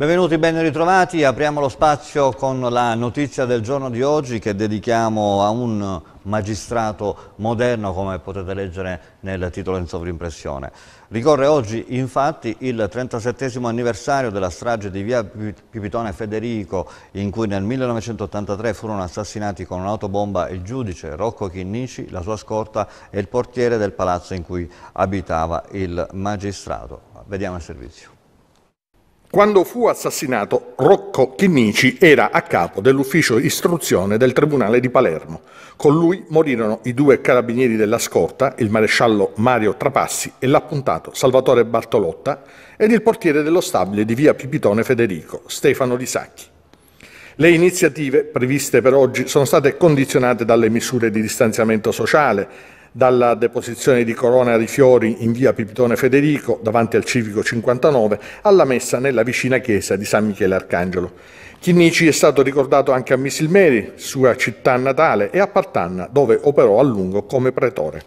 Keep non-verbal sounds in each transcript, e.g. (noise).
Benvenuti, ben ritrovati. Apriamo lo spazio con la notizia del giorno di oggi che dedichiamo a un magistrato moderno, come potete leggere nel titolo in sovrimpressione. Ricorre oggi, infatti, il 37 anniversario della strage di via Pipitone Federico, in cui nel 1983 furono assassinati con un'autobomba il giudice Rocco Chinnici, la sua scorta e il portiere del palazzo in cui abitava il magistrato. Vediamo il servizio. Quando fu assassinato, Rocco Chinnici era a capo dell'ufficio istruzione del Tribunale di Palermo. Con lui morirono i due carabinieri della scorta, il maresciallo Mario Trapassi e l'appuntato Salvatore Bartolotta, ed il portiere dello stabile di via Pipitone Federico, Stefano Di Sacchi. Le iniziative previste per oggi sono state condizionate dalle misure di distanziamento sociale, dalla deposizione di corona di fiori in via Pipitone Federico, davanti al civico 59, alla messa nella vicina chiesa di San Michele Arcangelo. Chinnici è stato ricordato anche a Missilmeri, sua città natale, e a Partanna, dove operò a lungo come pretore.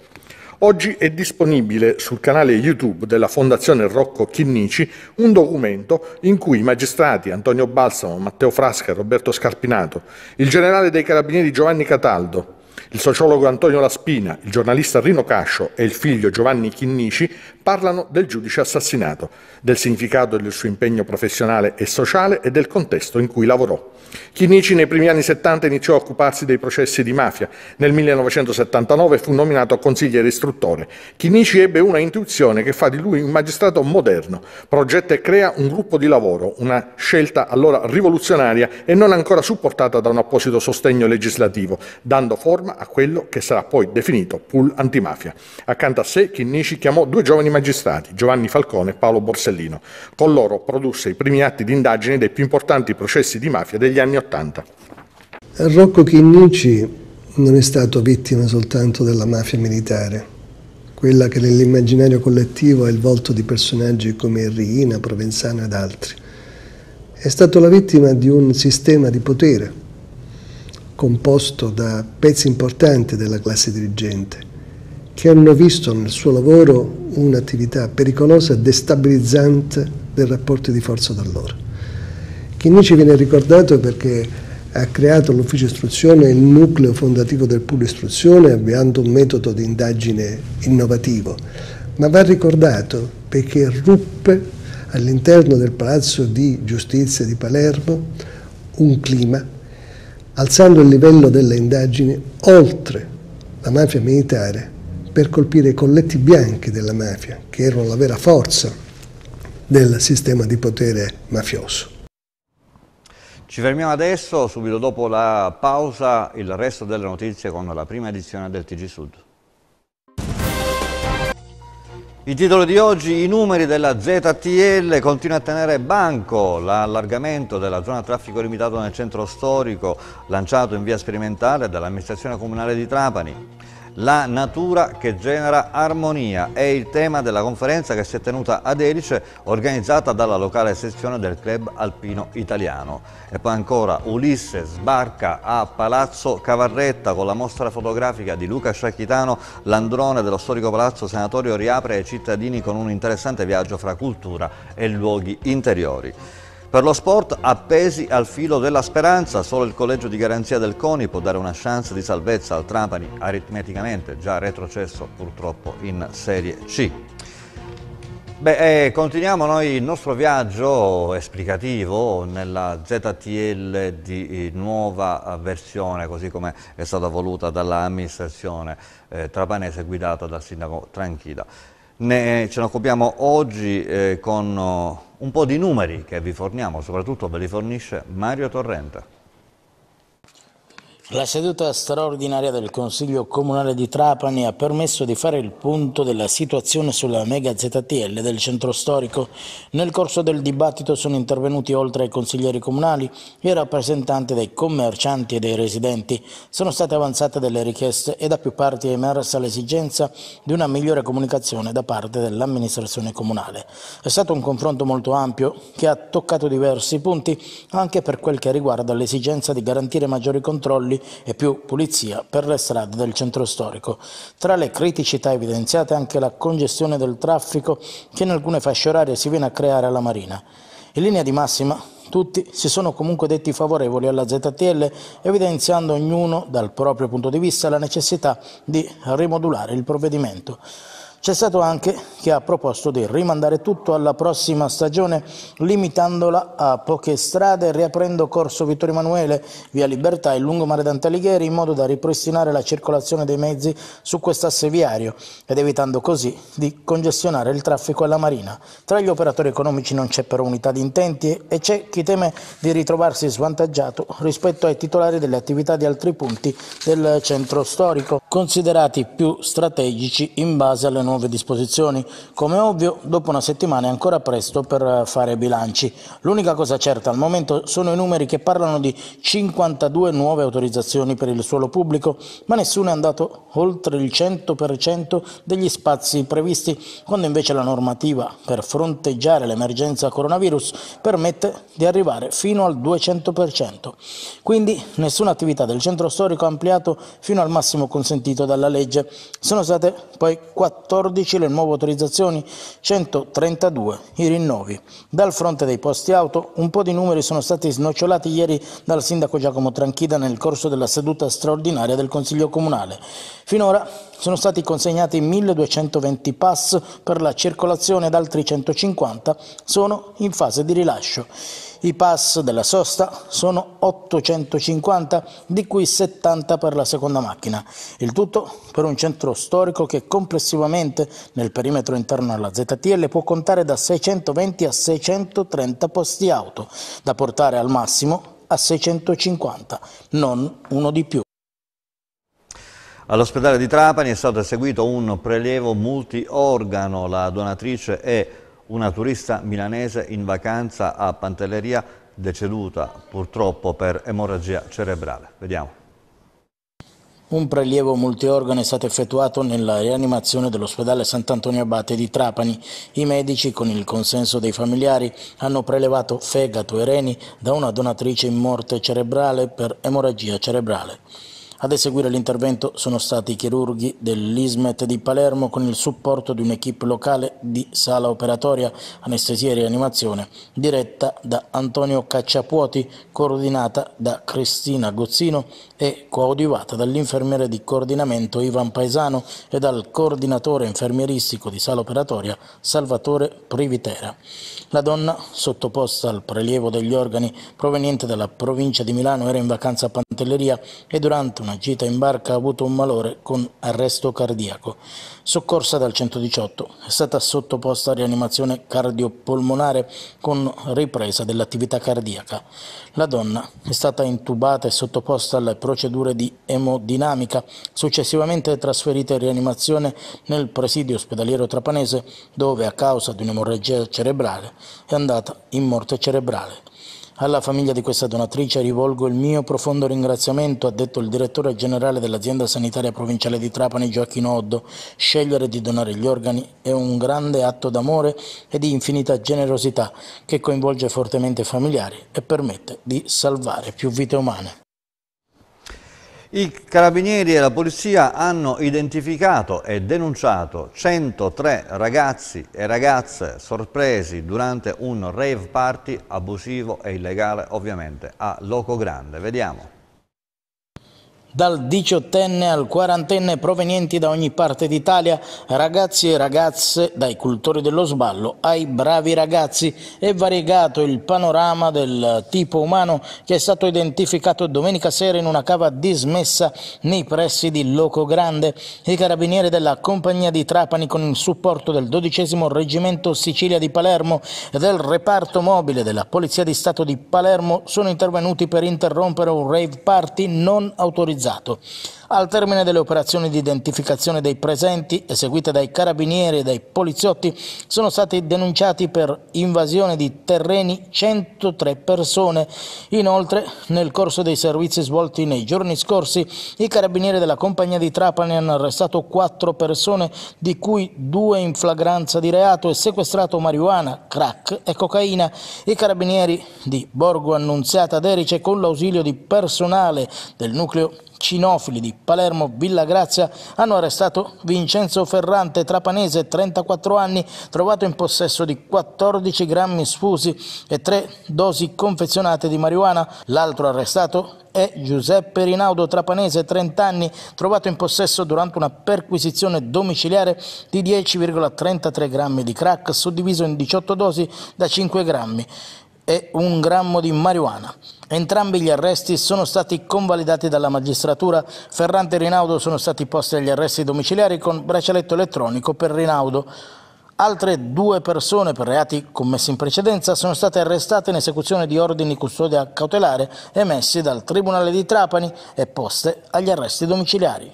Oggi è disponibile sul canale YouTube della Fondazione Rocco Chinnici un documento in cui i magistrati Antonio Balsamo, Matteo Frasca, Roberto Scarpinato, il generale dei carabinieri Giovanni Cataldo, il sociologo Antonio Laspina, il giornalista Rino Cascio e il figlio Giovanni Chinnici parlano del giudice assassinato, del significato del suo impegno professionale e sociale e del contesto in cui lavorò. Chinnici nei primi anni 70 iniziò a occuparsi dei processi di mafia. Nel 1979 fu nominato consigliere istruttore. Chinnici ebbe una intuizione che fa di lui un magistrato moderno. Progetta e crea un gruppo di lavoro, una scelta allora rivoluzionaria e non ancora supportata da un apposito sostegno legislativo, dando forma a quello che sarà poi definito pool antimafia. Accanto a sé Chinnici chiamò due giovani magistrati Giovanni Falcone e Paolo Borsellino. Con loro produsse i primi atti di indagine dei più importanti processi di mafia degli anni Ottanta. Rocco Chinnici non è stato vittima soltanto della mafia militare, quella che nell'immaginario collettivo è il volto di personaggi come Riina, Provenzano ed altri. È stato la vittima di un sistema di potere composto da pezzi importanti della classe dirigente che hanno visto nel suo lavoro un'attività pericolosa e destabilizzante del rapporto di forza da loro. Chinnici viene ricordato perché ha creato l'ufficio istruzione, il nucleo fondativo del pubblico istruzione, avviando un metodo di indagine innovativo, ma va ricordato perché ruppe all'interno del Palazzo di Giustizia di Palermo un clima, alzando il livello delle indagini oltre la mafia militare per colpire i colletti bianchi della mafia, che erano la vera forza del sistema di potere mafioso. Ci fermiamo adesso, subito dopo la pausa, il resto delle notizie con la prima edizione del TG Sud. Il titolo di oggi, i numeri della ZTL continua a tenere banco, l'allargamento della zona traffico limitato nel centro storico lanciato in via sperimentale dall'amministrazione comunale di Trapani. La natura che genera armonia è il tema della conferenza che si è tenuta ad Erice organizzata dalla locale sezione del Club Alpino Italiano. E poi ancora Ulisse sbarca a Palazzo Cavarretta con la mostra fotografica di Luca Sciacchitano, l'androne dello storico palazzo senatorio riapre ai cittadini con un interessante viaggio fra cultura e luoghi interiori. Per lo sport appesi al filo della speranza, solo il collegio di garanzia del CONI può dare una chance di salvezza al Trapani aritmeticamente già retrocesso purtroppo in Serie C. Beh, eh, continuiamo noi il nostro viaggio esplicativo nella ZTL di eh, nuova versione, così come è stata voluta dall'amministrazione eh, trapanese guidata dal sindaco Tranchida. Ne, ce ne occupiamo oggi eh, con oh, un po' di numeri che vi forniamo, soprattutto ve li fornisce Mario Torrente. La seduta straordinaria del Consiglio Comunale di Trapani ha permesso di fare il punto della situazione sulla mega ZTL del centro storico. Nel corso del dibattito sono intervenuti oltre ai consiglieri comunali i rappresentanti dei commercianti e dei residenti. Sono state avanzate delle richieste e da più parti è emersa l'esigenza di una migliore comunicazione da parte dell'amministrazione comunale. È stato un confronto molto ampio che ha toccato diversi punti anche per quel che riguarda l'esigenza di garantire maggiori controlli e più pulizia per le strade del centro storico. Tra le criticità evidenziate anche la congestione del traffico che in alcune fasce orarie si viene a creare alla Marina. In linea di massima tutti si sono comunque detti favorevoli alla ZTL, evidenziando ognuno dal proprio punto di vista la necessità di rimodulare il provvedimento. C'è stato anche chi ha proposto di rimandare tutto alla prossima stagione, limitandola a poche strade, riaprendo Corso Vittorio Emanuele, Via Libertà e Lungomare Dante Alighieri, in modo da ripristinare la circolazione dei mezzi su quest'asse viario ed evitando così di congestionare il traffico alla Marina. Tra gli operatori economici non c'è però unità di intenti e c'è chi teme di ritrovarsi svantaggiato rispetto ai titolari delle attività di altri punti del centro storico, considerati più strategici in base alle nuove nuove disposizioni? Come ovvio, dopo una settimana è ancora presto per eh, fare bilanci. L'unica cosa certa al momento sono i numeri che parlano di 52 nuove autorizzazioni per il suolo pubblico, ma nessuno è andato oltre il 100% degli spazi previsti, quando invece la normativa per fronteggiare l'emergenza coronavirus permette di arrivare fino al 200%. Quindi nessuna attività del centro storico ha ampliato fino al massimo consentito dalla legge. Sono state poi 14 114, le nuove autorizzazioni 132, i rinnovi. Dal fronte dei posti auto un po' di numeri sono stati snocciolati ieri dal sindaco Giacomo Tranchida nel corso della seduta straordinaria del Consiglio Comunale. Finora sono stati consegnati 1220 pass per la circolazione ed altri 150 sono in fase di rilascio. I pass della sosta sono 850, di cui 70 per la seconda macchina. Il tutto per un centro storico che complessivamente nel perimetro interno alla ZTL può contare da 620 a 630 posti auto, da portare al massimo a 650, non uno di più. All'ospedale di Trapani è stato eseguito un prelevo multiorgano. La donatrice è una turista milanese in vacanza a Pantelleria deceduta purtroppo per emorragia cerebrale. Vediamo. Un prelievo multiorgano è stato effettuato nella rianimazione dell'ospedale Sant'Antonio Abate di Trapani. I medici, con il consenso dei familiari, hanno prelevato fegato e reni da una donatrice in morte cerebrale per emorragia cerebrale. Ad eseguire l'intervento sono stati i chirurghi dell'ISMET di Palermo con il supporto di un'equipe locale di sala operatoria, anestesia e rianimazione, diretta da Antonio Cacciapuoti, coordinata da Cristina Gozzino e coadiuvata dall'infermiere di coordinamento Ivan Paesano e dal coordinatore infermieristico di sala operatoria Salvatore Privitera. La donna, sottoposta al prelievo degli organi proveniente dalla provincia di Milano, era in vacanza a Pantelleria e durante una una gita in barca ha avuto un malore con arresto cardiaco. Soccorsa dal 118, è stata sottoposta a rianimazione cardiopolmonare con ripresa dell'attività cardiaca. La donna è stata intubata e sottoposta alle procedure di emodinamica, successivamente trasferita in rianimazione nel presidio ospedaliero trapanese dove a causa di un'emorragia cerebrale è andata in morte cerebrale. Alla famiglia di questa donatrice rivolgo il mio profondo ringraziamento, ha detto il direttore generale dell'azienda sanitaria provinciale di Trapani Gioacchino Oddo. Scegliere di donare gli organi è un grande atto d'amore e di infinita generosità che coinvolge fortemente i familiari e permette di salvare più vite umane. I carabinieri e la polizia hanno identificato e denunciato 103 ragazzi e ragazze sorpresi durante un rave party abusivo e illegale ovviamente a Loco Grande. Vediamo dal diciottenne al quarantenne provenienti da ogni parte d'Italia, ragazzi e ragazze, dai cultori dello sballo ai bravi ragazzi, è variegato il panorama del tipo umano che è stato identificato domenica sera in una cava dismessa nei pressi di Loco Grande. I carabinieri della compagnia di Trapani con il supporto del 12 Reggimento Sicilia di Palermo e del reparto mobile della Polizia di Stato di Palermo sono intervenuti per interrompere un rave party non autorizzato finalizzato. Al termine delle operazioni di identificazione dei presenti, eseguite dai carabinieri e dai poliziotti, sono stati denunciati per invasione di terreni 103 persone. Inoltre, nel corso dei servizi svolti nei giorni scorsi, i carabinieri della compagnia di Trapani hanno arrestato 4 persone, di cui 2 in flagranza di reato e sequestrato marijuana, crack e cocaina. I carabinieri di Borgo Annunziata d'Erice, con l'ausilio di personale del nucleo cinofili di Palermo Villa Grazia hanno arrestato Vincenzo Ferrante, trapanese, 34 anni, trovato in possesso di 14 grammi sfusi e 3 dosi confezionate di marijuana. L'altro arrestato è Giuseppe Rinaudo, trapanese, 30 anni, trovato in possesso durante una perquisizione domiciliare di 10,33 grammi di crack, suddiviso in 18 dosi da 5 grammi e un grammo di marijuana. Entrambi gli arresti sono stati convalidati dalla magistratura. Ferrante e Rinaudo sono stati posti agli arresti domiciliari con braccialetto elettronico per Rinaudo. Altre due persone per reati commessi in precedenza sono state arrestate in esecuzione di ordini custodia cautelare emessi dal Tribunale di Trapani e poste agli arresti domiciliari.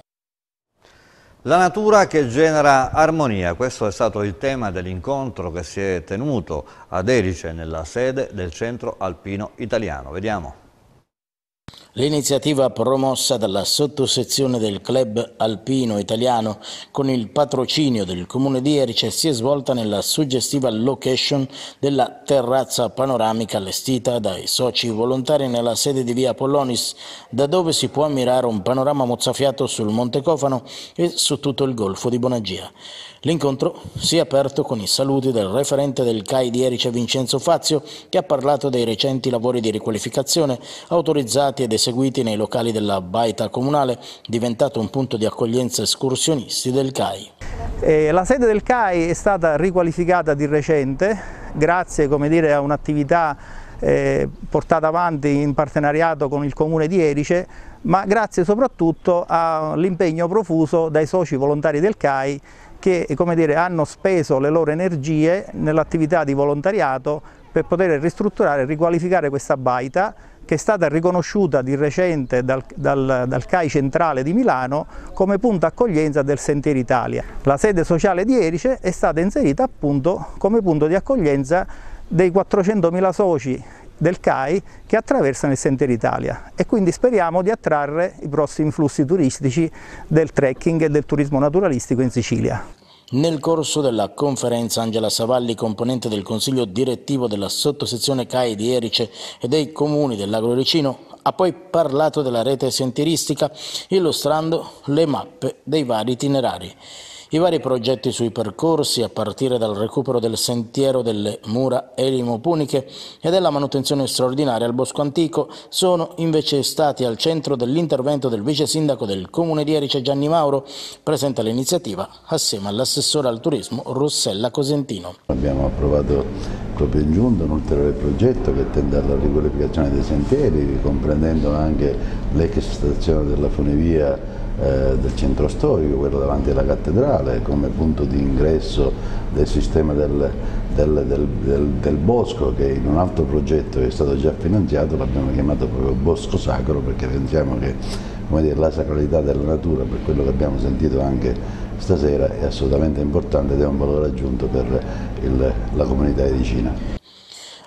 La natura che genera armonia, questo è stato il tema dell'incontro che si è tenuto ad Erice nella sede del Centro Alpino Italiano. Vediamo. L'iniziativa promossa dalla sottosezione del Club Alpino Italiano con il patrocinio del Comune di Erice si è svolta nella suggestiva location della terrazza panoramica allestita dai soci volontari nella sede di via Polonis, da dove si può ammirare un panorama mozzafiato sul Monte Cofano e su tutto il Golfo di Bonagia. L'incontro si è aperto con i saluti del referente del CAI di Erice Vincenzo Fazio che ha parlato dei recenti lavori di riqualificazione autorizzati ed eseguiti nei locali della Baita Comunale, diventato un punto di accoglienza escursionisti del CAI. Eh, la sede del CAI è stata riqualificata di recente grazie dire, a un'attività eh, portata avanti in partenariato con il comune di Erice ma grazie soprattutto all'impegno profuso dai soci volontari del CAI che dire, hanno speso le loro energie nell'attività di volontariato per poter ristrutturare e riqualificare questa baita che è stata riconosciuta di recente dal, dal, dal, CAI centrale di Milano come punto accoglienza del Sentier Italia. La sede sociale di Erice è stata inserita appunto come punto di accoglienza dei 400.000 soci del CAI che attraversano il Sentiero Italia e quindi speriamo di attrarre i prossimi flussi turistici del trekking e del turismo naturalistico in Sicilia. Nel corso della conferenza Angela Savalli, componente del consiglio direttivo della sottosezione CAI di Erice e dei comuni del Ricino, ha poi parlato della rete sentieristica illustrando le mappe dei vari itinerari. I vari progetti sui percorsi, a partire dal recupero del sentiero delle mura elimopuniche e della manutenzione straordinaria al bosco antico, sono invece stati al centro dell'intervento del vice sindaco del comune di Erice Gianni Mauro, presente all'iniziativa assieme all'assessore al turismo Rossella Cosentino. Abbiamo approvato proprio in giunta un ulteriore progetto che tende alla riqualificazione dei sentieri, comprendendo anche l'ex stazione della funivia eh, del centro storico, quello davanti alla cattedrale, come punto di ingresso del sistema del, del, del, del bosco che in un altro progetto che è stato già finanziato l'abbiamo chiamato proprio bosco sacro perché pensiamo che dire, la sacralità della natura, per quello che abbiamo sentito anche stasera, è assolutamente importante ed è un valore aggiunto per il, la comunità edicina.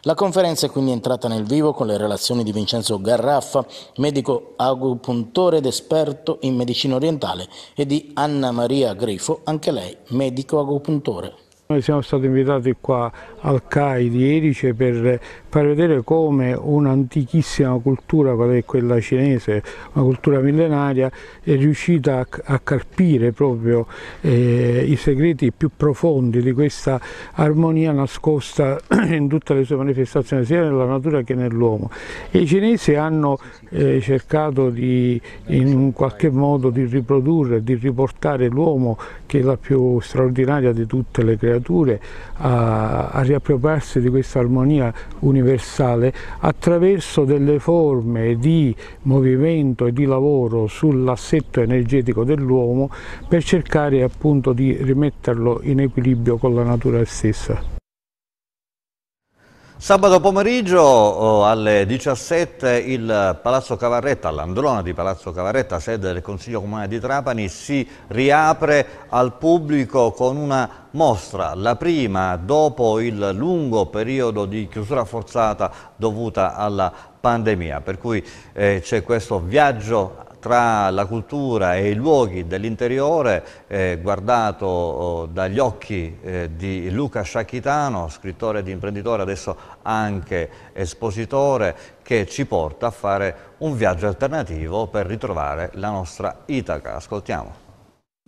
La conferenza è quindi entrata nel vivo con le relazioni di Vincenzo Garraffa, medico agopuntore ed esperto in medicina orientale, e di Anna Maria Grifo, anche lei medico agopuntore. Noi siamo stati invitati qua al CAI di Erice per far vedere come un'antichissima cultura, qual è quella cinese, una cultura millenaria, è riuscita a, carpire proprio eh, i segreti più profondi di questa armonia nascosta (clears throat) in tutte le sue manifestazioni, sia nella natura che nell'uomo. I cinesi hanno eh, cercato di, in qualche modo di riprodurre, di riportare l'uomo che è la più straordinaria di tutte le creature creature a, a riappropriarsi di questa armonia universale attraverso delle forme di movimento e di lavoro sull'assetto energetico dell'uomo per cercare appunto di rimetterlo in equilibrio con la natura stessa. Sabato pomeriggio oh, alle 17 il Palazzo Cavarretta, l'androna di Palazzo Cavarretta, sede del Consiglio Comunale di Trapani, si riapre al pubblico con una mostra, la prima dopo il lungo periodo di chiusura forzata dovuta alla pandemia, per cui eh, c'è questo viaggio tra la cultura e i luoghi dell'interiore, eh, guardato oh, dagli occhi eh, di Luca Sciacchitano, scrittore ed imprenditore, adesso anche espositore, che ci porta a fare un viaggio alternativo per ritrovare la nostra Itaca. Ascoltiamo.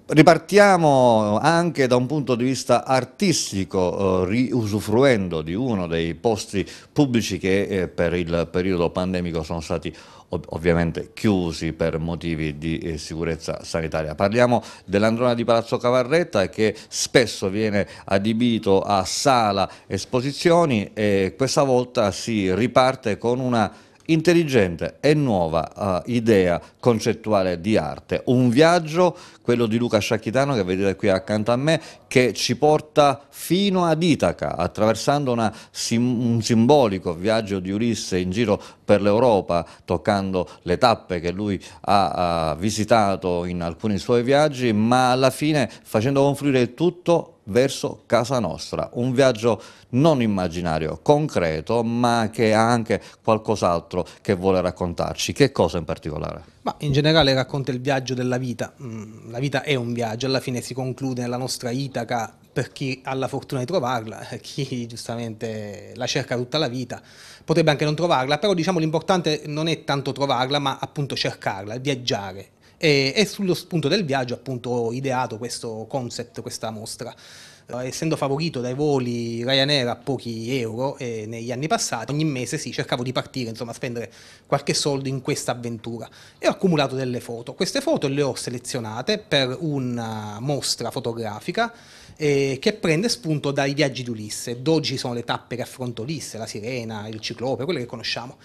Ripartiamo anche da un punto di vista artistico, eh, usufruendo di uno dei posti pubblici che eh, per il periodo pandemico sono stati ov- ovviamente chiusi per motivi di eh, sicurezza sanitaria. Parliamo dell'androna di Palazzo Cavarretta che spesso viene adibito a sala esposizioni e questa volta si riparte con una intelligente e nuova uh, idea concettuale di arte, un viaggio, quello di Luca Sciacchitano che vedete qui accanto a me, che ci porta fino ad Itaca, attraversando sim un simbolico viaggio di Ulisse in giro per l'Europa, toccando le tappe che lui ha uh, visitato in alcuni suoi viaggi, ma alla fine facendo confluire il tutto verso casa nostra, un viaggio non immaginario, concreto, ma che ha anche qualcos'altro che vuole raccontarci. Che cosa in particolare? Ma in generale racconta il viaggio della vita. Mm, la vita è un viaggio, alla fine si conclude nella nostra Itaca per chi ha la fortuna di trovarla, eh, chi giustamente la cerca tutta la vita, potrebbe anche non trovarla, però diciamo l'importante non è tanto trovarla, ma appunto cercarla, viaggiare, e, e sullo spunto del viaggio appunto ho ideato questo concept, questa mostra eh, essendo favorito dai voli Ryanair a pochi euro eh, negli anni passati, ogni mese sì, cercavo di partire, insomma, spendere qualche soldo in questa avventura e ho accumulato delle foto. Queste foto le ho selezionate per una mostra fotografica eh, che prende spunto dai viaggi di Ulisse. D'oggi sono le tappe che affronta Ulisse, la sirena, il ciclope, quelle che conosciamo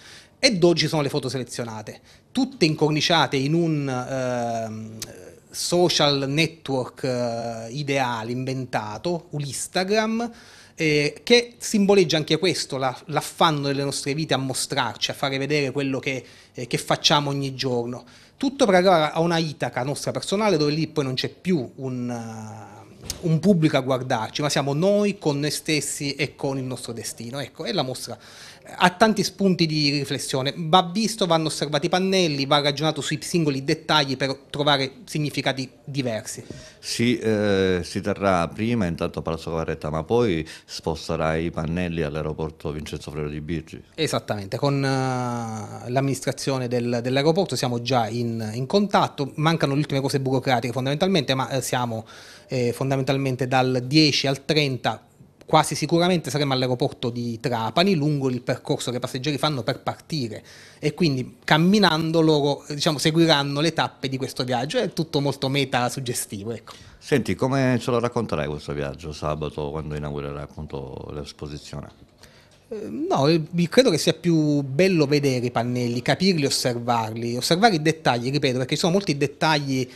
e 12 sono le foto selezionate, tutte incorniciate in un eh, social network eh, ideale, inventato, un Instagram, eh, che simboleggia anche questo, la, l'affanno delle nostre vite a mostrarci, a fare vedere quello che, eh, che facciamo ogni giorno. Tutto per arrivare a una Itaca nostra personale dove lì poi non c'è più un eh, un pubblico a guardarci, ma siamo noi con noi stessi e con il nostro destino. Ecco, è la mostra ha tanti spunti di riflessione, va visto, vanno osservati i pannelli, va ragionato sui singoli dettagli per trovare significati diversi. Sì, eh, si terrà prima intanto a Palazzo Cavaretta, ma poi sposterà i pannelli all'aeroporto Vincenzo Frero di Birgi. Esattamente, con uh, l'amministrazione del, dell'aeroporto siamo già in, in, contatto, mancano le ultime cose burocratiche fondamentalmente, ma eh, siamo eh, fondamentalmente dal 10 al 30 quasi sicuramente saremo all'aeroporto di Trapani, lungo il percorso che i passeggeri fanno per partire e quindi camminando loro diciamo, seguiranno le tappe di questo viaggio, è tutto molto meta suggestivo. Ecco. Senti, come ce lo racconterai questo viaggio sabato quando inaugurerà l'esposizione? Eh, no, eh, credo che sia più bello vedere i pannelli, capirli, osservarli, osservare i dettagli, ripeto, perché ci sono molti dettagli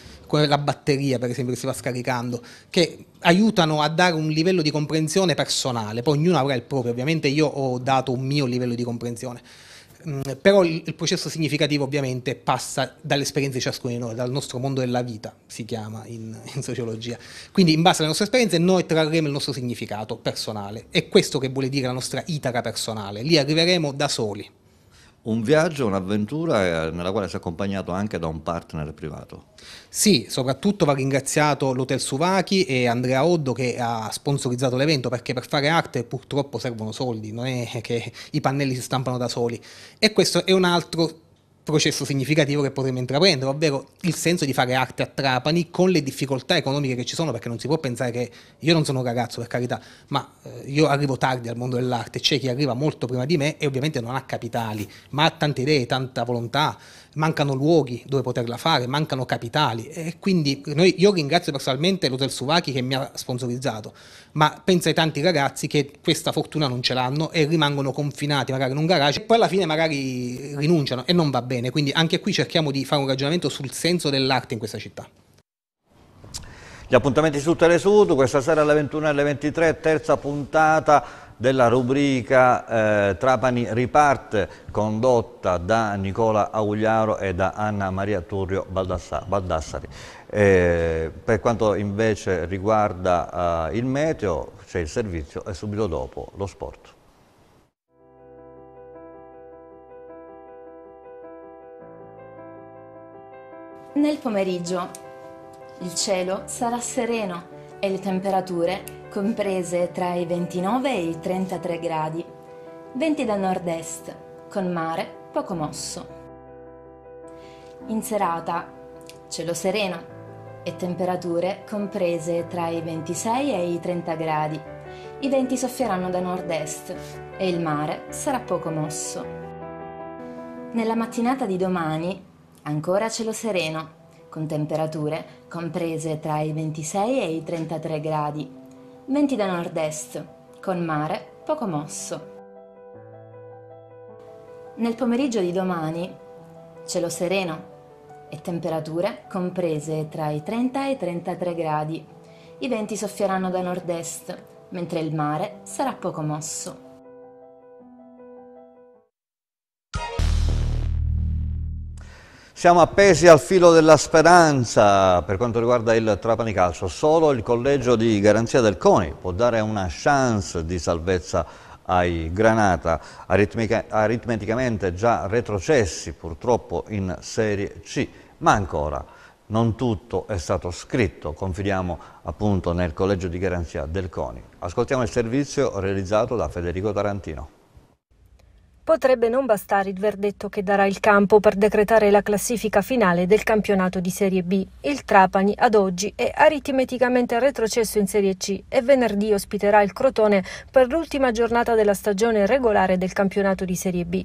la batteria per esempio che si va scaricando, che aiutano a dare un livello di comprensione personale, poi ognuno avrà il proprio, ovviamente io ho dato un mio livello di comprensione, mm, però il, processo significativo ovviamente passa dall'esperienza di ciascuno di noi, dal nostro mondo della vita, si chiama in, (laughs) in sociologia. Quindi in base alle nostre esperienze noi trarremo il nostro significato personale, è questo che vuole dire la nostra itara personale, lì arriveremo da soli un viaggio, un'avventura eh, nella quale si è accompagnato anche da un partner privato. Sì, soprattutto va ringraziato l'Hotel Suvachi e Andrea Oddo che ha sponsorizzato l'evento perché per fare arte purtroppo servono soldi, non è che i pannelli si stampano da soli. E questo è un altro processo significativo che potremmo intraprendere, ovvero il senso di fare arte a Trapani con le difficoltà economiche che ci sono, perché non si può pensare che io non sono un ragazzo per carità, ma eh, io arrivo tardi al mondo dell'arte, c'è chi arriva molto prima di me e ovviamente non ha capitali, ma ha tante idee, tanta volontà, mancano luoghi dove poterla fare, mancano capitali e quindi noi, io ringrazio personalmente l'Hotel Suvachi che mi ha sponsorizzato, ma penso ai tanti ragazzi che questa fortuna non ce l'hanno e rimangono confinati magari in un garage e poi alla fine magari rinunciano e non va bene, quindi anche qui cerchiamo di fare un ragionamento sul senso dell'arte in questa città. Gli appuntamenti su Telesud, questa sera alle 21 e alle 23, terza puntata della rubrica eh, Trapani Riparte, condotta da Nicola Augliaro e da Anna Maria Turrio Baldassari. Eh, per quanto invece riguarda eh, il meteo, c'è il servizio e subito dopo lo sport. Nel pomeriggio il cielo sarà sereno e le temperature comprese tra i 29 e i 33 gradi. Venti da nord-est, con mare poco mosso. In serata, cielo sereno e temperature comprese tra i 26 e i 30 gradi. I venti soffieranno da nord-est e il mare sarà poco mosso. Nella mattinata di domani, ancora cielo sereno con temperature comprese tra i 26 e i 33 gradi, venti da nord-est, con mare poco mosso. Nel pomeriggio di domani, cielo sereno e temperature comprese tra i 30 e i 33 gradi. I venti soffieranno da nord-est, mentre il mare sarà poco mosso. Siamo appesi al filo della speranza per quanto riguarda il Trapani Calcio. Solo il collegio di garanzia del CONI può dare una chance di salvezza ai Granata, aritmetica, aritmeticamente già retrocessi purtroppo in Serie C. Ma ancora, non tutto è stato scritto, confidiamo appunto nel collegio di garanzia del CONI. Ascoltiamo il servizio realizzato da Federico Tarantino. Potrebbe non bastare il verdetto che darà il campo per decretare la classifica finale del campionato di Serie B. Il Trapani ad oggi è aritmeticamente retrocesso in Serie C e venerdì ospiterà il Crotone per l'ultima giornata della stagione regolare del campionato di Serie B.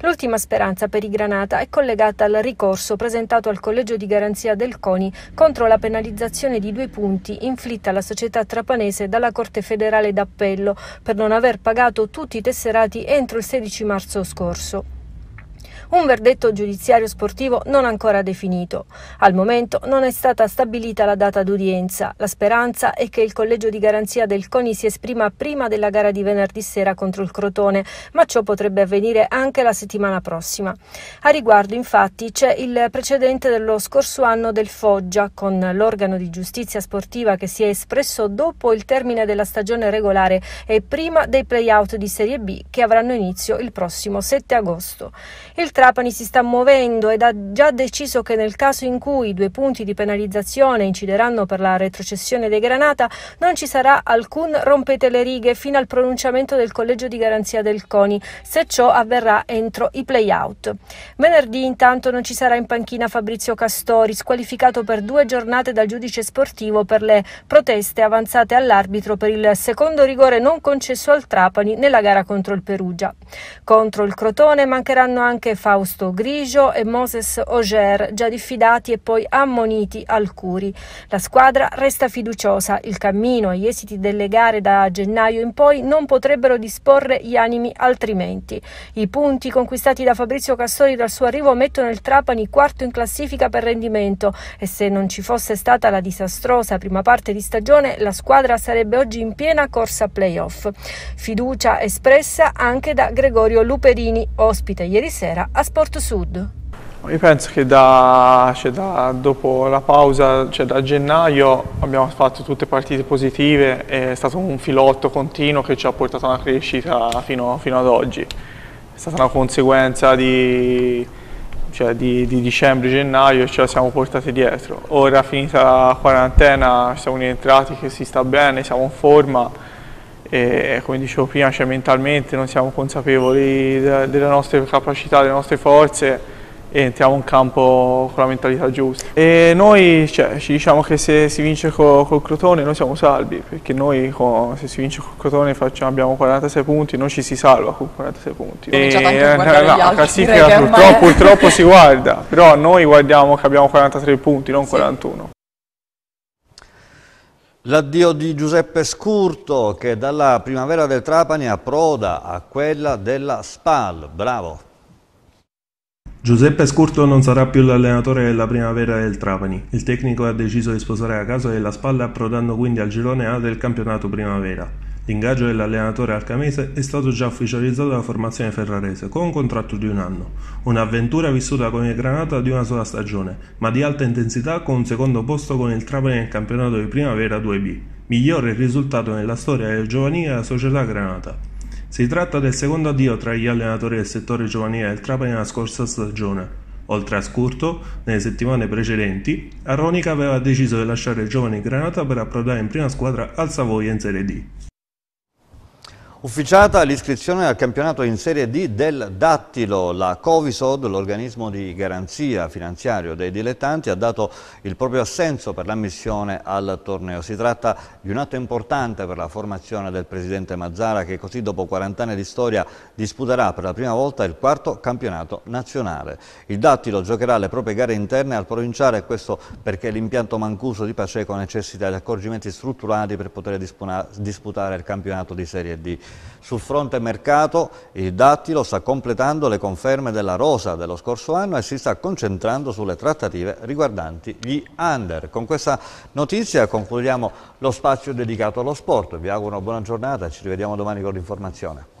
L'ultima speranza per i Granata è collegata al ricorso presentato al Collegio di Garanzia del CONI contro la penalizzazione di due punti inflitta alla società trapanese dalla Corte federale d'appello per non aver pagato tutti i tesserati entro il 16 marzo marzo scorso un verdetto giudiziario sportivo non ancora definito. Al momento non è stata stabilita la data d'udienza. La speranza è che il collegio di garanzia del CONI si esprima prima della gara di venerdì sera contro il Crotone, ma ciò potrebbe avvenire anche la settimana prossima. A riguardo, infatti, c'è il precedente dello scorso anno del Foggia, con l'organo di giustizia sportiva che si è espresso dopo il termine della stagione regolare e prima dei playout di Serie B che avranno inizio il prossimo 7 agosto. Il Trapani si sta muovendo ed ha già deciso che nel caso in cui i due punti di penalizzazione incideranno per la retrocessione dei Granata non ci sarà alcun rompete le righe fino al pronunciamento del collegio di garanzia del CONI, se ciò avverrà entro i playout. Venerdì intanto non ci sarà in panchina Fabrizio Castori, squalificato per due giornate dal giudice sportivo per le proteste avanzate all'arbitro per il secondo rigore non concesso al Trapani nella gara contro il Perugia. Contro il Crotone mancheranno anche Fabrizio Fausto Grigio e Moses Auger, già diffidati e poi ammoniti al Curi. La squadra resta fiduciosa, il cammino e gli esiti delle gare da gennaio in poi non potrebbero disporre gli animi altrimenti. I punti conquistati da Fabrizio Castori dal suo arrivo mettono il Trapani quarto in classifica per rendimento e se non ci fosse stata la disastrosa prima parte di stagione la squadra sarebbe oggi in piena corsa playoff. Fiducia espressa anche da Gregorio Luperini, ospite ieri sera a a Sport Sud. Io penso che da, cioè da, dopo la pausa, cioè da gennaio, abbiamo fatto tutte partite positive, è stato un filotto continuo che ci ha portato a una crescita fino, fino ad oggi. È stata una conseguenza di, cioè di, di dicembre-gennaio e ce la siamo portati dietro. Ora finita la quarantena siamo rientrati che si sta bene, siamo in forma e come dicevo prima cioè mentalmente non siamo consapevoli delle nostre capacità, delle nostre forze e entriamo in campo con la mentalità giusta. E noi cioè, ci diciamo che se si vince co col Crotone noi siamo salvi, perché noi se si vince col Crotone facciamo, abbiamo 46 punti, noi ci si salva con 46 punti. E, eh, no, la classifica eh, purtroppo, purtroppo si guarda, però noi guardiamo che abbiamo 43 punti, non sì. 41. L'addio di Giuseppe Scurto che dalla primavera del Trapani approda a quella della Spal. Bravo! Giuseppe Scurto non sarà più l'allenatore della primavera del Trapani. Il tecnico ha deciso di sposare a caso della Spal approdando quindi al girone A del campionato primavera. L'ingaggio dell'allenatore alcamese è stato già ufficializzato dalla formazione ferrarese con un contratto di un anno, un'avventura vissuta con il Granata di una sola stagione, ma di alta intensità con un secondo posto con il Trapani nel campionato di Primavera 2B, migliore risultato nella storia del giovanile della società Granata. Si tratta del secondo addio tra gli allenatori del settore giovanile del Trapani nella scorsa stagione. Oltre a Scurto, nelle settimane precedenti, Aronica aveva deciso di lasciare il giovane Granata per approdare in prima squadra al Savoia in Serie D. Ufficiata l'iscrizione al campionato in Serie D del Dattilo, la Covisod, l'organismo di garanzia finanziario dei dilettanti, ha dato il proprio assenso per l'ammissione al torneo. Si tratta di un atto importante per la formazione del presidente Mazzara che così dopo 40 anni di storia disputerà per la prima volta il quarto campionato nazionale. Il Dattilo giocherà le proprie gare interne al provinciale, e questo perché l'impianto mancuso di Paceco necessita di accorgimenti strutturati per poter disputare il campionato di Serie D. Sul fronte mercato il dattilo sta completando le conferme della rosa dello scorso anno e si sta concentrando sulle trattative riguardanti gli under. Con questa notizia concludiamo lo spazio dedicato allo sport. Vi auguro una buona giornata, e ci rivediamo domani con l'informazione.